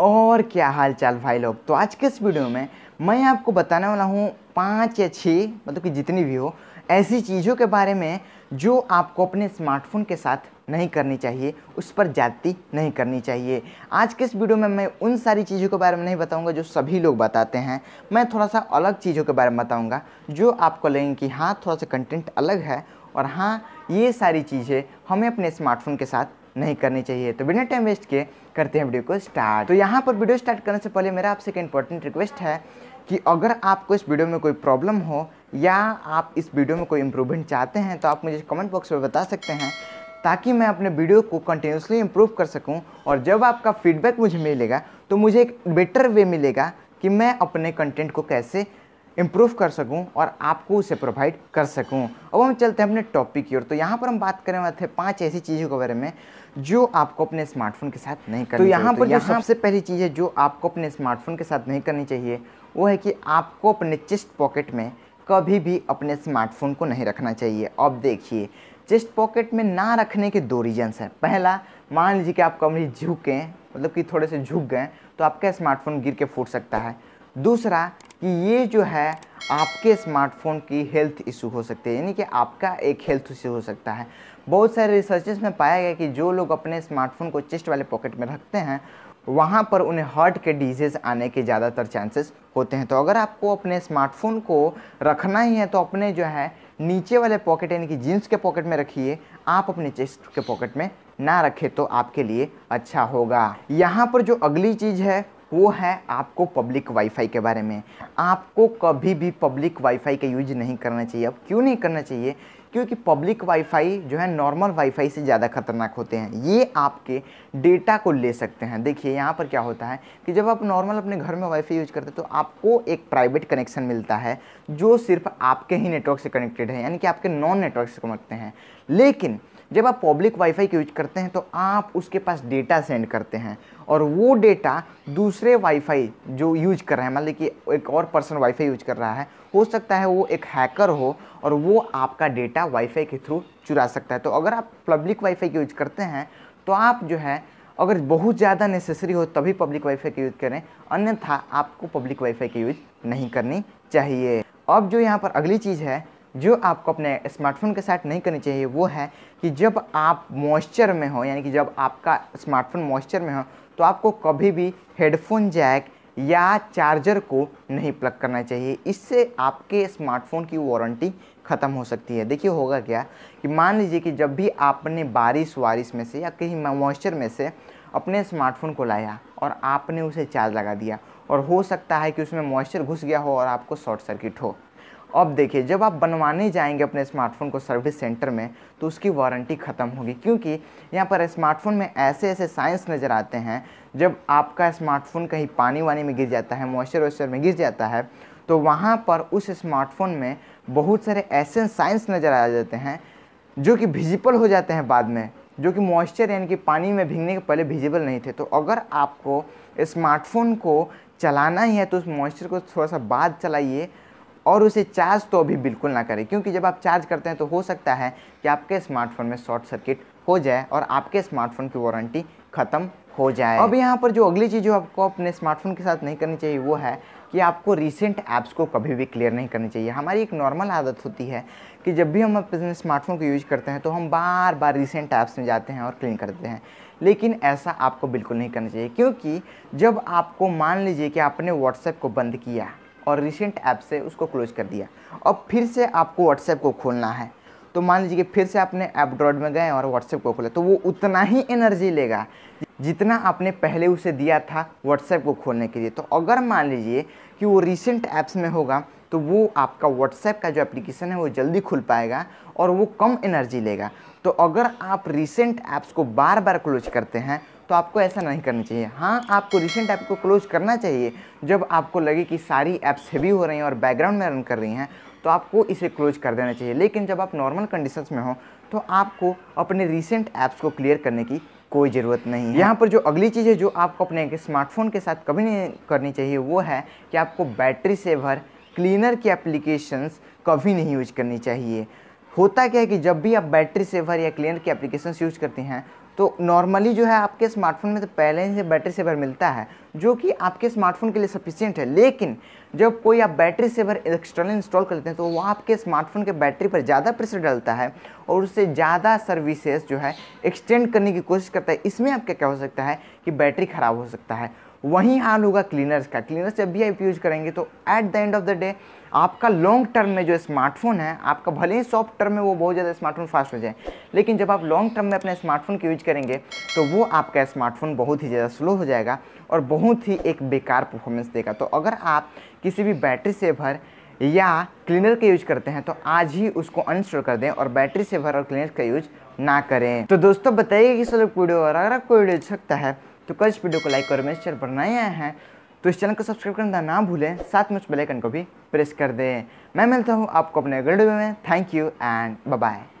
और क्या हाल चाल भाई लोग तो आज के इस वीडियो में मैं आपको बताने वाला हूँ पाँच या छः मतलब कि जितनी भी हो ऐसी चीज़ों के बारे में जो आपको अपने स्मार्टफोन के साथ नहीं करनी चाहिए उस पर जाति नहीं करनी चाहिए आज के इस वीडियो में मैं उन सारी चीज़ों के बारे में नहीं बताऊंगा जो सभी लोग बताते हैं मैं थोड़ा सा अलग चीज़ों के बारे में बताऊंगा जो आपको लगेंगे कि हाँ थोड़ा सा कंटेंट अलग है और हाँ ये सारी चीज़ें हमें अपने स्मार्टफोन के साथ नहीं करनी चाहिए तो बिना टाइम वेस्ट किए करते हैं वीडियो को स्टार्ट तो यहाँ पर वीडियो स्टार्ट करने से पहले मेरा आपसे एक इंपॉर्टेंट रिक्वेस्ट है कि अगर आपको इस वीडियो में कोई प्रॉब्लम हो या आप इस वीडियो में कोई इम्प्रूवमेंट चाहते हैं तो आप मुझे कमेंट बॉक्स में बता सकते हैं ताकि मैं अपने वीडियो को कंटिन्यूसली इम्प्रूव कर सकूं और जब आपका फीडबैक मुझे मिलेगा तो मुझे एक बेटर वे मिलेगा कि मैं अपने कंटेंट को कैसे इम्प्रूव कर सकूं और आपको उसे प्रोवाइड कर सकूं अब हम चलते हैं अपने टॉपिक की ओर तो यहाँ पर हम बात करने वाले थे पाँच ऐसी चीज़ों के बारे में जो आपको अपने स्मार्टफोन के साथ नहीं करनी तो यहाँ तो पर यहाँ सबसे पहली चीज़ है जो आपको अपने स्मार्टफोन के साथ नहीं करनी चाहिए वो है कि आपको अपने चेस्ट पॉकेट में कभी भी अपने स्मार्टफोन को नहीं रखना चाहिए अब देखिए चेस्ट पॉकेट में ना रखने के दो रीजन्स हैं पहला मान लीजिए कि आप कमरे झुकें मतलब कि थोड़े से झुक गए तो आपका स्मार्टफोन गिर के फूट सकता है दूसरा कि ये जो है आपके स्मार्टफोन की हेल्थ इशू हो सकती है यानी कि आपका एक हेल्थ इशू हो सकता है बहुत सारे रिसर्चेस में पाया गया कि जो लोग अपने स्मार्टफोन को चेस्ट वाले पॉकेट में रखते हैं वहाँ पर उन्हें हार्ट के डिजीज़ आने के ज़्यादातर चांसेस होते हैं तो अगर आपको अपने स्मार्टफोन को रखना ही है तो अपने जो है नीचे वाले पॉकेट यानी कि जीन्स के पॉकेट में रखिए आप अपने चेस्ट के पॉकेट में ना रखें तो आपके लिए अच्छा होगा यहाँ पर जो अगली चीज़ है वो है आपको पब्लिक वाईफाई के बारे में आपको कभी भी पब्लिक वाईफाई का यूज नहीं करना चाहिए अब क्यों नहीं करना चाहिए क्योंकि पब्लिक वाईफाई जो है नॉर्मल वाईफाई से ज़्यादा खतरनाक होते हैं ये आपके डेटा को ले सकते हैं देखिए यहाँ पर क्या होता है कि जब आप नॉर्मल अपने घर में वाईफाई यूज करते हैं तो आपको एक प्राइवेट कनेक्शन मिलता है जो सिर्फ आपके ही नेटवर्क से कनेक्टेड है यानी कि आपके नॉन नेटवर्क से कनेक्टेड हैं लेकिन जब आप पब्लिक वाईफाई का यूज करते हैं तो आप उसके पास डेटा सेंड करते हैं और वो डेटा दूसरे वाईफाई जो यूज कर रहे हैं मान कि एक और पर्सन वाईफाई यूज कर रहा है हो सकता है वो एक हैकर हो और वो आपका डेटा वाईफाई के थ्रू चुरा सकता है तो अगर आप पब्लिक वाईफाई का यूज करते हैं तो आप जो है अगर बहुत ज़्यादा नेसेसरी हो तभी पब्लिक वाईफाई का यूज़ करें अन्यथा आपको पब्लिक वाईफाई का यूज़ नहीं करनी चाहिए अब जो यहाँ पर अगली चीज़ है जो आपको अपने स्मार्टफोन के साथ नहीं करनी चाहिए वो है कि जब आप मॉइस्चर में हो यानी कि जब आपका स्मार्टफोन मॉइस्चर में हो तो आपको कभी भी हेडफोन जैक या चार्जर को नहीं प्लग करना चाहिए इससे आपके स्मार्टफोन की वारंटी ख़त्म हो सकती है देखिए होगा क्या कि मान लीजिए कि जब भी आपने बारिश वारिश में से या कहीं मॉइस्चर में से अपने स्मार्टफोन को लाया और आपने उसे चार्ज लगा दिया और हो सकता है कि उसमें मॉइस्चर घुस गया हो और आपको शॉर्ट सर्किट हो अब देखिए जब आप बनवाने जाएंगे अपने स्मार्टफोन को सर्विस सेंटर में तो उसकी वारंटी ख़त्म होगी क्योंकि यहाँ पर स्मार्टफोन में ऐसे ऐसे साइंस नज़र आते हैं जब आपका स्मार्टफोन कहीं पानी वानी में गिर जाता है मॉइस्चर वॉइस्चर में गिर जाता है तो वहाँ पर उस स्मार्टफोन में बहुत सारे ऐसे साइंस नज़र आ जाते हैं जो कि विजिबल हो जाते हैं बाद में जो कि मॉइस्चर यानी कि पानी में भीगने के पहले विजिबल नहीं थे तो अगर आपको स्मार्टफोन को चलाना ही है तो उस मॉइस्चर को थोड़ा सा बाद चलाइए और उसे चार्ज तो अभी बिल्कुल ना करें क्योंकि जब आप चार्ज करते हैं तो हो सकता है कि आपके स्मार्टफोन में शॉर्ट सर्किट हो जाए और आपके स्मार्टफोन की वारंटी ख़त्म हो जाए अब यहाँ पर जो अगली चीज़ जो आपको अपने स्मार्टफोन के साथ नहीं करनी चाहिए वो है कि आपको रिसेंट ऐप्स को कभी भी क्लियर नहीं करनी चाहिए हमारी एक नॉर्मल आदत होती है कि जब भी हम अपने स्मार्टफोन को यूज करते हैं तो हम बार बार रिसेंट ऐप्स में जाते हैं और क्लीन करते हैं लेकिन ऐसा आपको बिल्कुल नहीं करना चाहिए क्योंकि जब आपको मान लीजिए कि आपने व्हाट्सएप को बंद किया और रिसेंट ऐप से उसको क्लोज कर दिया और फिर से आपको व्हाट्सएप को खोलना है तो मान लीजिए कि फिर से आपने ऐप ड्रॉड में गए और व्हाट्सएप को खोला तो वो उतना ही एनर्जी लेगा जितना आपने पहले उसे दिया था व्हाट्सएप को खोलने के लिए तो अगर मान लीजिए कि वो रिसेंट ऐप्स में होगा तो वो आपका व्हाट्सएप का जो एप्लीकेशन है वो जल्दी खुल पाएगा और वो कम एनर्जी लेगा तो अगर आप रिसेंट ऐप्स को बार बार क्लोज करते हैं तो आपको ऐसा नहीं करना चाहिए हाँ आपको रिसेंट ऐप को क्लोज करना चाहिए जब आपको लगे कि सारी ऐप्स हैवी हो रही हैं और बैकग्राउंड में रन कर रही हैं तो आपको इसे क्लोज कर देना चाहिए लेकिन जब आप नॉर्मल कंडीशंस में हो तो आपको अपने रिसेंट ऐप्स को क्लियर करने की कोई ज़रूरत नहीं है यहाँ पर जो अगली चीज़ है जो आपको अपने स्मार्टफोन के साथ कभी नहीं करनी चाहिए वो है कि आपको बैटरी सेवर क्लीनर की एप्लीकेशंस कभी नहीं यूज करनी चाहिए होता क्या है कि जब भी आप बैटरी सेवर या क्लीनर की एप्लीकेशंस यूज करते हैं तो नॉर्मली जो है आपके स्मार्टफोन में तो पहले ही से बैटरी सेवर मिलता है जो कि आपके स्मार्टफोन के लिए सफिशियंट है लेकिन जब कोई आप बैटरी सेवर एक्सटर्नल इंस्टॉल करते हैं तो वह आपके स्मार्टफोन के बैटरी पर ज़्यादा प्रेशर डालता है और उससे ज़्यादा सर्विसेज जो है एक्सटेंड करने की कोशिश करता है इसमें आपका क्या हो सकता है कि बैटरी ख़राब हो सकता है वहीं हाल होगा क्लीनर्स का क्लीनर्स जब भी आप यूज़ करेंगे तो at the end of the day आपका लॉन्ग टर्म में जो स्मार्टफोन है आपका भले ही शॉर्ट टर्म में वो बहुत ज़्यादा स्मार्टफोन फास्ट हो जाए लेकिन जब आप लॉन्ग टर्म में अपने स्मार्टफोन का यूज करेंगे तो वो आपका स्मार्टफोन बहुत ही ज़्यादा स्लो हो जाएगा और बहुत ही एक बेकार परफॉर्मेंस देगा तो अगर आप किसी भी बैटरी सेवर या क्लीनर का यूज करते हैं तो आज ही उसको अनस्टोर कर दें और बैटरी सेवर और क्लीनर का यूज ना करें तो दोस्तों बताइए कि सब वीडियो और अगर आपको वीडियो अच्छा लगता है तो कल इस वीडियो को लाइक और मेरे शेयर बनाए हैं तो इस चैनल को सब्सक्राइब करना ना भूलें साथ में उस बेल आइकन को भी प्रेस कर दें मैं मिलता हूँ आपको अपने अगले वीडियो में थैंक यू एंड बाय